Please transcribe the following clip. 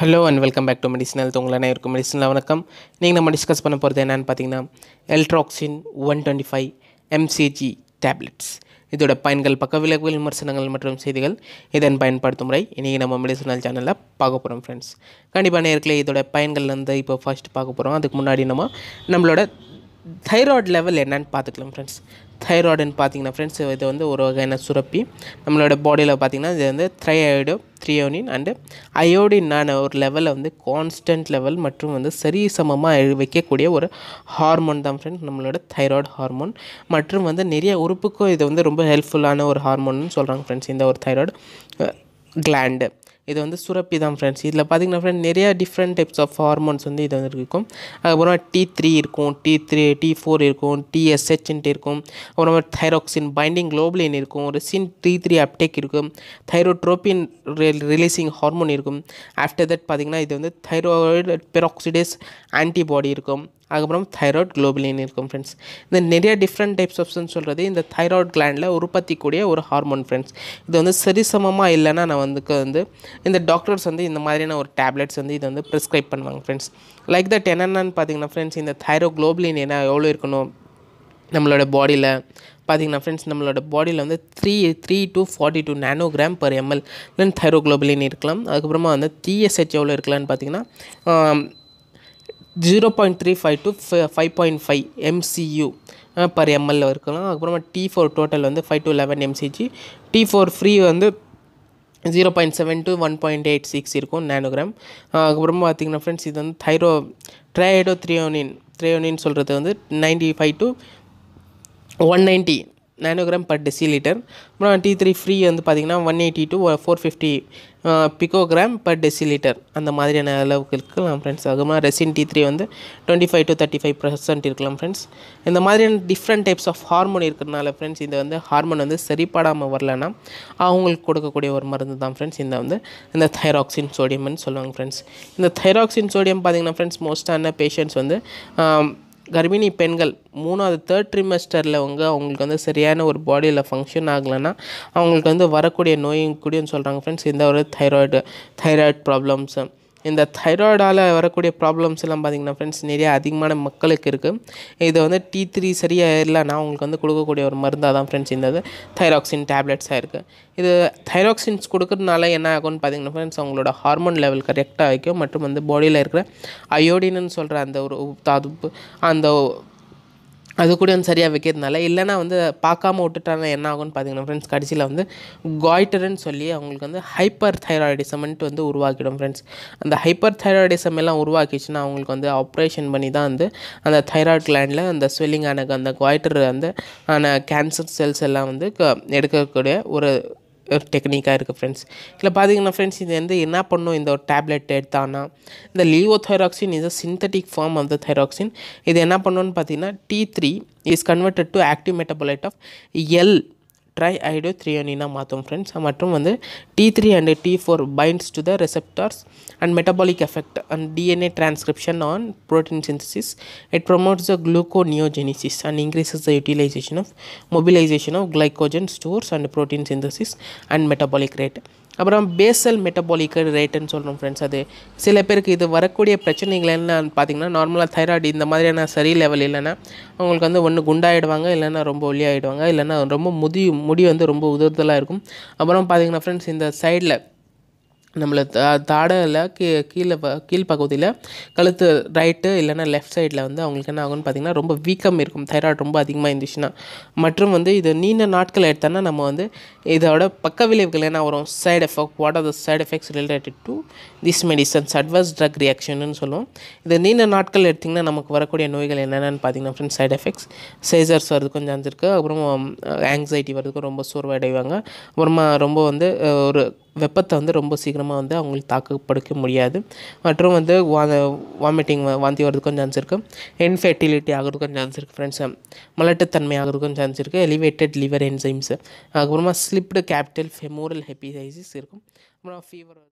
hello and welcome back to medicinal நான் இருக்கும் மெடிசனில் வணக்கம் நீங்கள் நம்ம டிஸ்கஸ் பண்ண போகிறது என்னென்னு பார்த்தீங்கன்னா Eltroxin one twenty five MCG tablets இதோட பயன்கள் பக்க விலகுகள் விமர்சனங்கள் மற்றும் செய்திகள் இதன் பயன்படுத்தும் முறை இன்றைக்கி நம்ம மெடிசனல் சேனலில் பார்க்க போகிறோம் ஃப்ரெண்ட்ஸ் கண்டிப்பாக நேரத்தில் இதோட பயன்கள் வந்து இப்போ ஃபர்ஸ்ட் பார்க்க போகிறோம் அதுக்கு முன்னாடி நம்ம நம்மளோட தைராய்டு லெவல் என்னன்னு பார்த்துக்கலாம் ஃப்ரெண்ட்ஸ் தைராய்டுன்னு பார்த்தீங்கன்னா ஃப்ரெண்ட்ஸ் இது வந்து ஒரு வகையான சுரப்பி நம்மளோட பாடியில் பார்த்தீங்கன்னா இது வந்து த்ரையாய்டு த்ரியோனின் அண்டு அயோடினான ஒரு லெவலில் வந்து கான்ஸ்டன்ட் லெவல் மற்றும் வந்து சரி சமமாக வைக்கக்கூடிய ஒரு ஹார்மோன் தான் ஃப்ரெண்ட்ஸ் நம்மளோட தைராய்டு ஹார்மோன் மற்றும் வந்து நிறைய உறுப்புக்கும் இது வந்து ரொம்ப ஹெல்ப்ஃபுல்லான ஒரு ஹார்மோன்னு சொல்கிறாங்க ஃப்ரெண்ட்ஸ் இந்த ஒரு தைராய்டு கிளாண்டு இது வந்து சுரப்பி தான் ஃப்ரெண்ட்ஸ் இதில் பார்த்திங்கன்னா ஃப்ரெண்ட் நிறையா டிஃப்ரெண்ட் டைப்ஸ் ஆஃப் ஹார்மோன்ஸ் வந்து இது வந்து இருக்கும் அதுக்கப்புறமா டி த்ரீ இருக்கும் டி த்ரீ டி ஃபோர் இருக்கும் டிஎஸ்ஹெச்ன்ட்டு இருக்கும் அப்புறமா தைராக்சின் பைண்டிங் குளோபலின் இருக்கும் ரெசின் டி த்ரீ அப்டேக் இருக்கும் தைரோட்ரோபின் ரிலீசிங் ஹார்மோன் இருக்கும் ஆஃப்டர் தட் பார்த்திங்கன்னா இது வந்து தைராய்டு பெராக்சிடேஸ் ஆன்டிபாடி இருக்கும் அதுக்கப்புறம் தைராய்ட் குளோபலின் இருக்கும் ஃப்ரெண்ட்ஸ் இந்த நிறைய டிஃப்ரெண்ட் டைப்ஸ் ஆஃப்ஸ்ன்னு சொல்கிறது இந்த தைராய்ட் கிளாண்டில் உற்பத்திக்கூடிய ஒரு ஹார்மோன் ஃப்ரெண்ட்ஸ் இது வந்து சரிசமமாக இல்லைன்னா நான் வந்து வந்து இந்த டாக்டர்ஸ் வந்து இந்த மாதிரியான ஒரு டேப்லெட்ஸ் வந்து இதை வந்து ப்ரிஸ்கிரைப் பண்ணுவாங்க ஃப்ரெண்ட்ஸ் லைக் தட் என்னென்னு பார்த்தீங்கன்னா ஃப்ரெண்ட்ஸ் இந்த தைரோ குளோபலின் என்ன எவ்வளோ இருக்கணும் நம்மளோட பாடியில் பார்த்திங்கன்னா ஃப்ரெண்ட்ஸ் நம்மளோட பாடியில் வந்து three three to forty two nanogram per ML then thyroglobulin இருக்கலாம் அதுக்கப்புறமா வந்து டிஎஸ்ஹெச் எவ்வளோ இருக்கலாம்னு பார்த்திங்கன்னா zero point three five to five point five MCU per எம்எல்ல இருக்கலாம் அதுக்கப்புறமா டி ஃபோர் டோட்டல் வந்து five to eleven MCG T four free வந்து zero point seven to one point eight six இருக்கும் நேனோகிராம் அதுக்கப்புறமா பார்த்தீங்கன்னா ஃப்ரெண்ட்ஸ் இது வந்து தைரோ ட்ரையடோ த்ரியோனின் த்ரியோனின்னு சொல்கிறது வந்து ninety five to one ninety nanogram per decilitre அப்புறம் டி த்ரீ ஃப்ரீ வந்து பார்த்திங்கன்னா one eighty to four fifty picogram per decilitre அந்த மாதிரியான அளவுக்கு இருக்கலாம் ஃப்ரெண்ட்ஸ் அதுக்கப்புறம் ரெசின் டி த்ரீ வந்து twenty five to thirty five percent இருக்கலாம் ஃப்ரெண்ட்ஸ் இந்த மாதிரியான டிஃப்ரெண்ட் டைப்ஸ் ஆஃப் ஹார்மோன் இருக்கிறதுனால ஃப்ரெண்ட்ஸ் இந்த வந்து ஹார்மோன் வந்து சரிப்படாமல் வரலன்னா அவங்களுக்கு கொடுக்கக்கூடிய ஒரு மருந்து தான் ஃப்ரெண்ட்ஸ் இந்த வந்து இந்த தைராக்சின் சோடியம்னு சொல்லுவாங்க ஃப்ரெண்ட்ஸ் இந்த தைராக்சின் சோடியம் பார்த்திங்கன்னா ஃப்ரெண்ட்ஸ் மோஸ்டான பேஷண்ட்ஸ் வந்து கர்ப்பிணி பெண்கள் மூணாவது தேர்ட் ட்ரிமஸ்டரில் அவங்க அவங்களுக்கு வந்து சரியான ஒரு பாடியில் ஃபங்க்ஷன் ஆகலைன்னா அவங்களுக்கு வந்து வரக்கூடிய நோயும் கூடன்னு சொல்கிறாங்க ஃப்ரெண்ட்ஸ் இந்த ஒரு தைராய்டு தைராய்டு ப்ராப்ளம்ஸு இந்த தைராய்டால் வரக்கூடிய ப்ராப்ளம்ஸ் எல்லாம் பார்த்திங்கன்னா ஃப்ரெண்ட்ஸ் நிறைய அதிகமான மக்களுக்கு இருக்குது இதை வந்து டி த்ரீ சரியாக இல்லைன்னா அவங்களுக்கு வந்து கொடுக்கக்கூடிய ஒரு மருந்தாக தான் ஃப்ரெண்ட்ஸ் இந்த இது தைராக்சின் டேப்லெட்ஸாக இருக்குது இது தைராக்சின்ஸ் கொடுக்குறதுனால என்ன ஆகும்னு பார்த்திங்கன்னா ஃப்ரெண்ட்ஸ் அவங்களோட ஹார்மோன் லெவல் கரெக்டாக வைக்கும் மற்றும் வந்து பாடியில் இருக்கிற அயோடின்னு சொல்கிற அந்த ஒரு தாதுப்பு அந்த அது கூட வந்து சரியாக வைக்கிறதுனால இல்லைனா வந்து பார்க்காம விட்டுட்டாங்கன்னா என்ன ஆகும்னு பார்த்தீங்கன்னா ஃப்ரெண்ட்ஸ் கடைசியில் வந்து காய்டர்ன்னு சொல்லி அவங்களுக்கு வந்து ஹைப்பர் தைராய்டிசம்ன்ட்டு வந்து உருவாக்கிடும் ஃப்ரெண்ட்ஸ் அந்த ஹைப்பர் தைராய்டிசம் எல்லாம் உருவாக்கிச்சுன்னா அவங்களுக்கு வந்து ஆப்ரேஷன் பண்ணி தான் வந்து அந்த தைராய்டு கிளாண்டில் அந்த ஸ்வெல்லிங் ஆனக்கு அந்த காய்டர் வந்து ஆன கேன்சர் செல்ஸ் எல்லாம் வந்து எடுக்கக்கூடிய ஒரு ஒரு டெக்னிக்காக இருக்குது ஃப்ரெண்ட்ஸ் இல்லை பார்த்தீங்கன்னா ஃப்ரெண்ட்ஸ் இது வந்து என்ன பண்ணும் இந்த ஒரு டேப்லெட் எடுத்தான்னா இந்த levothyroxine is a synthetic form of the thyroxine இது என்ன பண்ணுன்னு பார்த்தீங்கன்னா T three is converted to active metabolite of L Ido triiodothreonine மாத்தும் friends மற்றும் வந்து T3 and T4 binds to the receptors and metabolic effect on DNA transcription on protein synthesis it promotes the gluconeogenesis and increases the utilization of mobilization of glycogen stores and protein synthesis and metabolic rate அப்புறம் basal மெட்டபாலிக்கல் ரேட்டுன்னு சொல்கிறோம் friends அது சில பேருக்கு இது வரக்கூடிய பிரச்சனைகள் என்னன்னு பார்த்தீங்கன்னா நார்மலாக தைராய்டு இந்த மாதிரியான சரி லெவல் இல்லைன்னா அவங்களுக்கு வந்து ஒன்று குண்டாயிடுவாங்க இல்லைன்னா ரொம்ப ஒல்லியாகிடுவாங்க இல்லைன்னா ரொம்ப முதி முடி வந்து ரொம்ப உதிர்தலாக இருக்கும் அப்புறம் பார்த்தீங்கன்னா ஃப்ரெண்ட்ஸ் இந்த சைடில் நம்மளை தா தாடையில் கீ கீழே கீழ் பகுதியில் கழுத்து ரைட்டு இல்லைனா லெஃப்ட் சைடில் வந்து அவங்களுக்கு என்ன ஆகும்னு பார்த்திங்கன்னா ரொம்ப வீக்கம் இருக்கும் தைராய்டு ரொம்ப அதிகமாக இருந்துச்சுன்னா மற்றும் வந்து இது நீண்ட நாட்கள் எடுத்தோன்னா நம்ம வந்து இதோட பக்க விளைவுகள் என்ன வரும் side effect what are the side effects related to this medicines adverse drug reaction சொல்லுவோம் இது நீண்ட நாட்கள் எடுத்திங்கன்னா நமக்கு வரக்கூடிய நோய்கள் என்னென்னு பார்த்தீங்கன்னா ஃப்ரெண்ட்ஸ் சைடு எஃபெக்ட்ஸ் சைசர்ஸ் வரதுக்கும் கொஞ்சம் இருக்குது அப்புறம் ஆங்ஸைட்டி வரதுக்கு ரொம்ப சோர்வடைவாங்க அப்புறமா ரொம்ப வந்து ஒரு வெப்பத்தை வந்து ரொம்ப சீக்கிரமாக வந்து அவங்களுக்கு தாக்குப்படுக்க முடியாது மற்றும் வந்து வா வாமிட்டிங் வாந்தி வர்றதுக்கும் சான்ஸ் இருக்குது இன்ஃபெர்டிலிட்டி ஆகிறதுக்கும் சான்ஸ் இருக்குது ஃப்ரெண்ட்ஸ் மலட்டுத்தன்மை ஆகிறதுக்கும் சான்ஸ் இருக்குது எலிவேட்டட் லிவர் என்சைம்ஸ் அதுக்கப்புறமா ஸ்லிப்டு கேபிட்டல் ஃபெமோரல் ஹெப்பிசைசிஸ் இருக்கும் அப்புறம் ஃபீவர்